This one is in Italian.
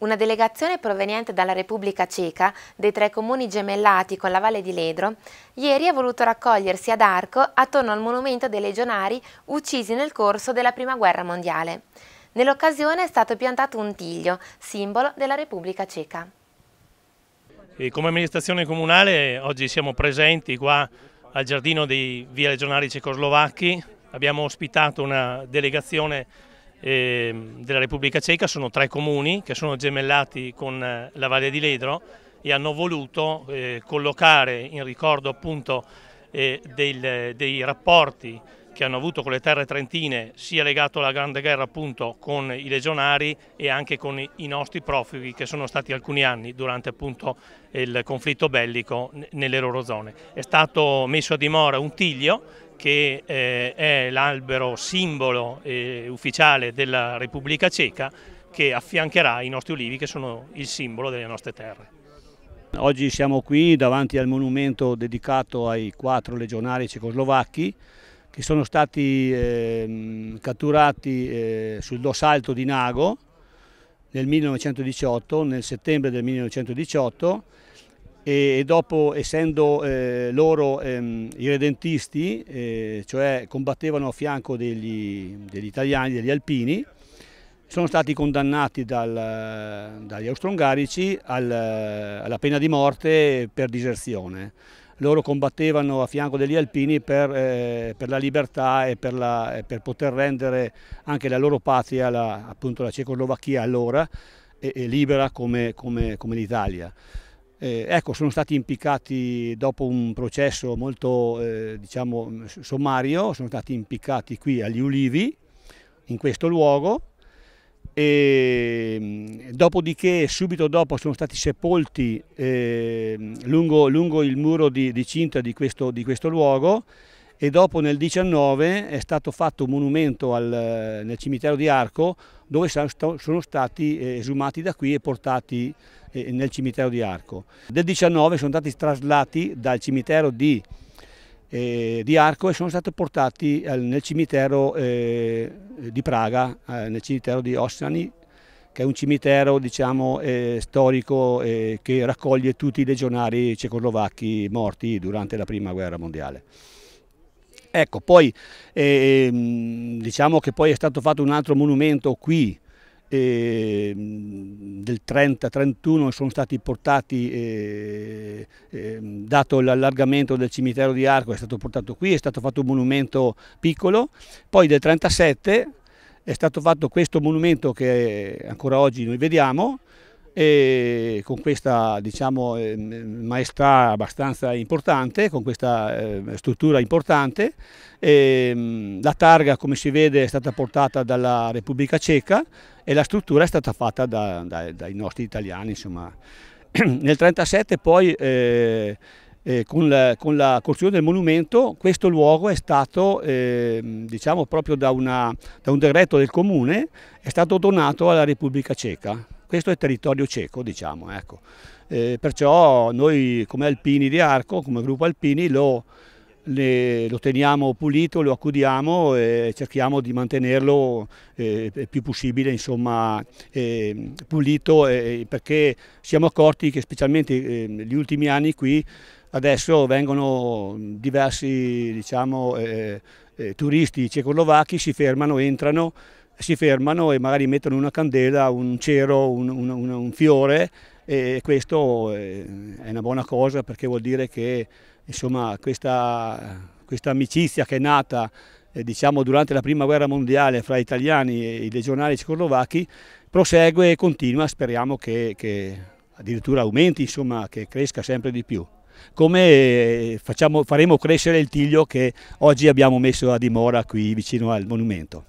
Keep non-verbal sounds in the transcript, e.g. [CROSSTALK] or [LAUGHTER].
Una delegazione proveniente dalla Repubblica Ceca, dei tre comuni gemellati con la Valle di Ledro, ieri ha voluto raccogliersi ad Arco attorno al monumento dei legionari uccisi nel corso della Prima Guerra Mondiale. Nell'occasione è stato piantato un tiglio, simbolo della Repubblica Ceca. E come amministrazione comunale oggi siamo presenti qua al giardino di Via Legionari Cecoslovacchi, abbiamo ospitato una delegazione eh, della Repubblica Ceca, sono tre comuni che sono gemellati con eh, la Valle di Ledro e hanno voluto eh, collocare in ricordo appunto eh, del, dei rapporti che hanno avuto con le terre trentine sia legato alla Grande Guerra appunto con i legionari e anche con i nostri profughi che sono stati alcuni anni durante appunto il conflitto bellico nelle loro zone. È stato messo a dimora un tiglio che eh, è l'albero simbolo eh, ufficiale della Repubblica Ceca che affiancherà i nostri ulivi che sono il simbolo delle nostre terre. Oggi siamo qui davanti al monumento dedicato ai quattro legionari cecoslovacchi che sono stati ehm, eh, catturati sul dosalto di Nago nel 1918, nel settembre del 1918 e dopo essendo eh, loro ehm, i redentisti, eh, cioè combattevano a fianco degli, degli, italiani, degli alpini, sono stati condannati dal, dagli austro-ungarici al, alla pena di morte per diserzione. Loro combattevano a fianco degli alpini per, eh, per la libertà e per, la, per, poter rendere anche la loro patria, la, appunto la Cecoslovacchia allora, e, e libera come, come, come l'Italia. Eh, ecco, sono stati impiccati dopo un processo molto eh, diciamo, sommario, sono stati impiccati qui agli Ulivi, in questo luogo, e ehm, dopodiché subito dopo sono stati sepolti eh, lungo, lungo, il muro di, di cinta di questo, di questo luogo e dopo nel 19 è stato fatto un monumento al, nel cimitero di Arco dove sono stati eh, esumati da qui e portati eh, nel cimitero di Arco. Nel 19 sono stati traslati dal cimitero di, eh, di Arco e sono stati portati nel cimitero eh, di Praga, eh, nel cimitero di Ossani, che è un cimitero diciamo, eh, storico che raccoglie tutti i legionari cecoslovacchi morti durante la Prima Guerra Mondiale. Ecco, poi eh, diciamo che poi è stato fatto un altro monumento qui eh, del 30-31 sono stati portati, eh, ehm, dato l'allargamento del cimitero di Arco, è stato portato qui, è stato fatto un monumento piccolo, poi del 37 è stato fatto questo monumento che ancora oggi noi vediamo, e con questa diciamo, ehm, maestà abbastanza importante, con questa ehm, struttura importante. Ehm, la targa, come si vede, è stata portata dalla Repubblica Ceca e la struttura è stata fatta da, da, dai nostri italiani. Insomma. [CLEARS THROAT] Nel 1937 poi eh, eh, con, la, con, la, costruzione del monumento questo luogo è stato, eh, diciamo proprio da, una, da un decreto del comune, è stato donato alla Repubblica Ceca questo è territorio cieco, diciamo, ecco. eh, perciò noi come alpini di Arco, come gruppo alpini, lo, le, lo teniamo pulito, lo accudiamo e cerchiamo di mantenerlo eh, più possibile insomma, eh, pulito eh, perché siamo accorti che specialmente negli ehm, ultimi anni qui adesso vengono diversi diciamo, eh, eh, turisti cecoslovacchi, si fermano, entrano si fermano e magari mettono una candela, un cero, un, un, un, un fiore e questo eh, è una buona cosa perché vuol dire che insomma, questa, questa amicizia che è nata eh, diciamo, durante la prima guerra mondiale fra italiani e i legionari cecoslovacchi prosegue e continua, speriamo che, che addirittura aumenti, insomma, che cresca sempre di più. Come eh, facciamo, faremo crescere il tiglio che oggi abbiamo messo a dimora qui vicino al monumento.